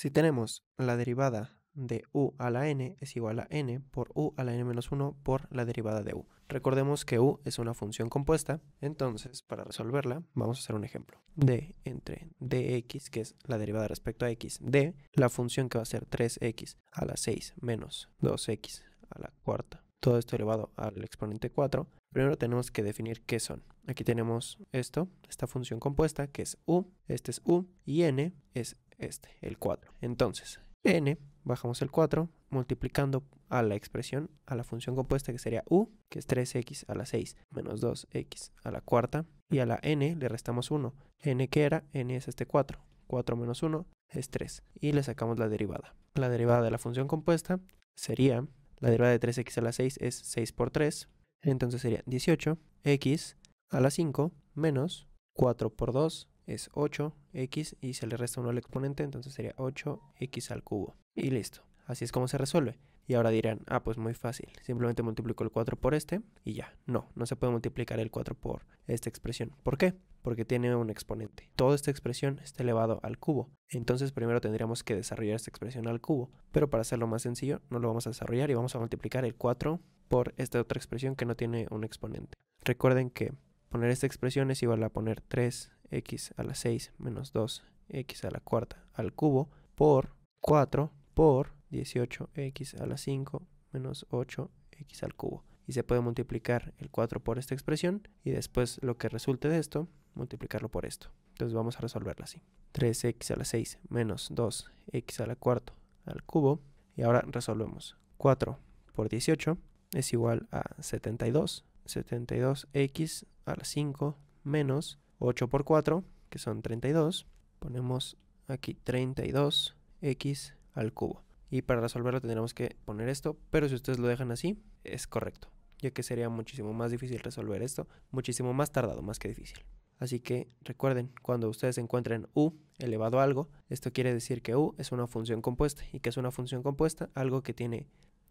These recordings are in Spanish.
Si tenemos la derivada de u a la n es igual a n por u a la n menos 1 por la derivada de u. Recordemos que u es una función compuesta, entonces para resolverla vamos a hacer un ejemplo. d entre dx, que es la derivada respecto a x, de la función que va a ser 3x a la 6 menos 2x a la cuarta. Todo esto elevado al exponente 4. Primero tenemos que definir qué son. Aquí tenemos esto, esta función compuesta que es u, este es u y n es este, el 4. Entonces, n, bajamos el 4, multiplicando a la expresión, a la función compuesta que sería u, que es 3x a la 6 menos 2x a la cuarta, y a la n le restamos 1. n que era, n es este 4. 4 menos 1 es 3. Y le sacamos la derivada. La derivada de la función compuesta sería, la derivada de 3x a la 6 es 6 por 3, entonces sería 18, x a la 5 menos 4 por 2 es 8, x y se le resta 1 al exponente, entonces sería 8x al cubo. Y listo, así es como se resuelve. Y ahora dirán, ah, pues muy fácil, simplemente multiplico el 4 por este y ya. No, no se puede multiplicar el 4 por esta expresión. ¿Por qué? Porque tiene un exponente. Toda esta expresión está elevado al cubo. Entonces primero tendríamos que desarrollar esta expresión al cubo. Pero para hacerlo más sencillo, no lo vamos a desarrollar y vamos a multiplicar el 4 por esta otra expresión que no tiene un exponente. Recuerden que poner esta expresión es igual a poner 3 x a la 6 menos 2x a la cuarta al cubo por 4 por 18x a la 5 menos 8x al cubo. Y se puede multiplicar el 4 por esta expresión y después lo que resulte de esto, multiplicarlo por esto. Entonces vamos a resolverla así. 3x a la 6 menos 2x a la cuarta al cubo. Y ahora resolvemos. 4 por 18 es igual a 72. 72x a la 5 menos 8 por 4, que son 32, ponemos aquí 32x al cubo. Y para resolverlo tendremos que poner esto, pero si ustedes lo dejan así, es correcto, ya que sería muchísimo más difícil resolver esto, muchísimo más tardado, más que difícil. Así que recuerden, cuando ustedes encuentren u elevado a algo, esto quiere decir que u es una función compuesta y que es una función compuesta algo que tiene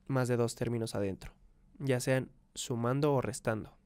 más de dos términos adentro, ya sean sumando o restando.